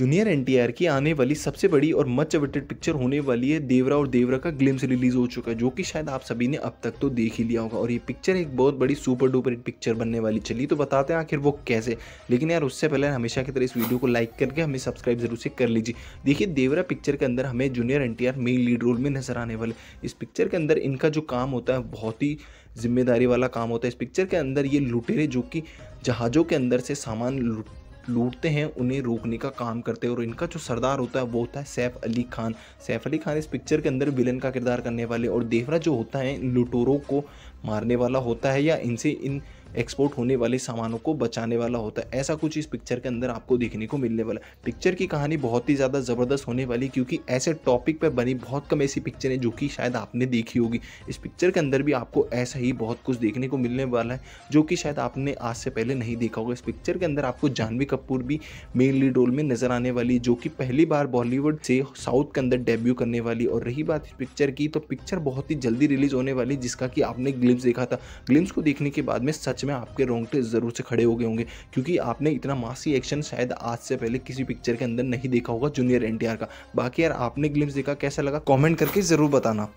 junior N की आने वाली सबसे बड़ी और मच अवेटेड पिक्चर होने वाली है देवरा और देवरा का ग्लिम्स रिलीज हो चुका है जो कि शायद आप सभी ने अब तक तो देख ही लिया होगा और ये पिक्चर एक बहुत बड़ी सुपर डुपर हिट पिक्चर बनने वाली चली तो बताते हैं आखिर वो कैसे लेकिन यार उससे पहले हमेशा की तरह इस वीडियो को लाइक करके हमें सब्सक्राइब जरूर से कर लीजिए देखिए देवरा पिक्चर के अंदर हमें जूनियर एन मेन लीड रोल में नजर आने वाले इस पिक्चर के अंदर इनका जो काम होता है बहुत ही जिम्मेदारी वाला काम होता है इस पिक्चर के अंदर ये लुटेरे जो कि जहाज़ों के अंदर से सामान लुट लूटते हैं उन्हें रोकने का काम करते हैं और इनका जो सरदार होता है वो होता है सैफ अली खान सैफ अली खान इस पिक्चर के अंदर विलन का किरदार करने वाले और देवरा जो होता है लुटोरों को मारने वाला होता है या इनसे इन एक्सपोर्ट होने वाले सामानों को बचाने वाला होता है ऐसा कुछ इस पिक्चर के अंदर आपको देखने को मिलने वाला है पिक्चर की कहानी बहुत ही ज़्यादा ज़बरदस्त होने वाली क्योंकि ऐसे टॉपिक पर बनी बहुत कम ऐसी पिक्चर है जो कि शायद आपने देखी होगी इस पिक्चर के अंदर भी आपको ऐसा ही बहुत कुछ देखने को मिलने वाला है जो कि शायद आपने आज से पहले नहीं देखा होगा इस पिक्चर के अंदर आपको जाह्नवी कपूर भी मेन लीड रोल में नजर आने वाली जो कि पहली बार बॉलीवुड से साउथ के अंदर डेब्यू करने वाली और रही बात इस पिक्चर की तो पिक्चर बहुत ही जल्दी रिलीज होने वाली जिसका कि आपने ग्लिम्स देखा था ग्लिम्स को देखने के बाद में सच में आपके रोंगटे ज़रूर से खड़े हो गए होंगे क्योंकि आपने इतना मासी एक्शन शायद आज से पहले किसी पिक्चर के अंदर नहीं देखा होगा जूनियर एन का बाकी यार आपने ग्लिम्स देखा कैसा लगा कॉमेंट करके ज़रूर बताना